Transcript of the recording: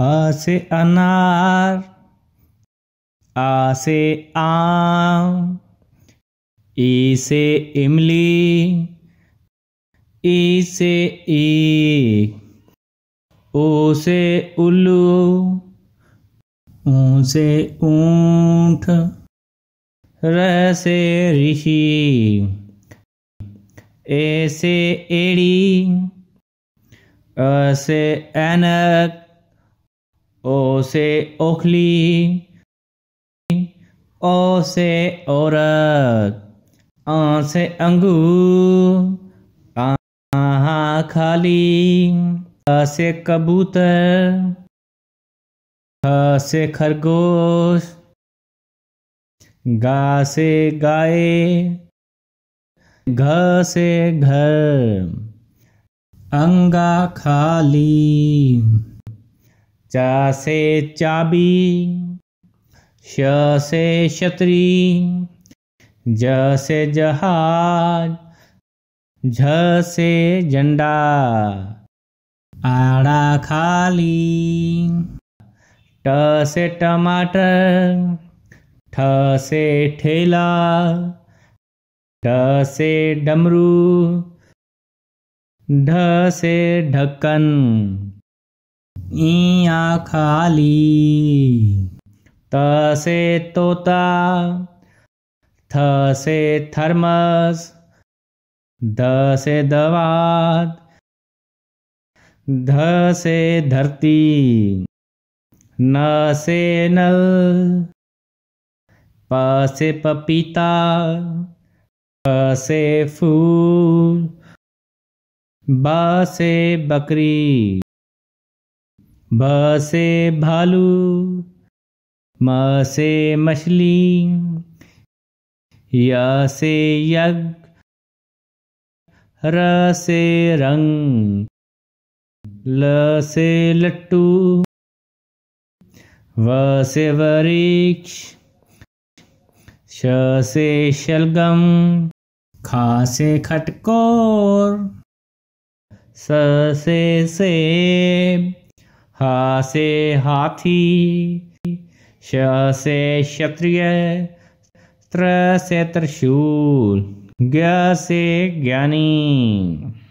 आ से अनार आ से आम ई से इमली ई से ई ओ से उल्लू ऊ से ऊंट र से ऋषि ए से एड़ी अ से एनक से ओखली ओ से औरत आ से अंगूर आहा खाली अ से कबूतर ख से खरगोश गा से गाय घ से घर अंगा खाली च से चाबी श से शत्री ज से जहाज झ से झंडा आड़ा खाली ट से टमाटर ठ से ठेला ट से डमरू ढ से ढक्कन खाली तसे तोता थ से थर्मस द से दवात ध से धरती न से नल प से पपीता पसे फूल बसे बकरी भ से भालू म से मछली या से यज्ञ र से रंग ल से लट्टू व से वृक्ष श से शलगम खासे से खटकोर स से सेब हा से हाथी श से क्षत्रिय त्र से त्रिशूल ज्ञ से ज्ञानी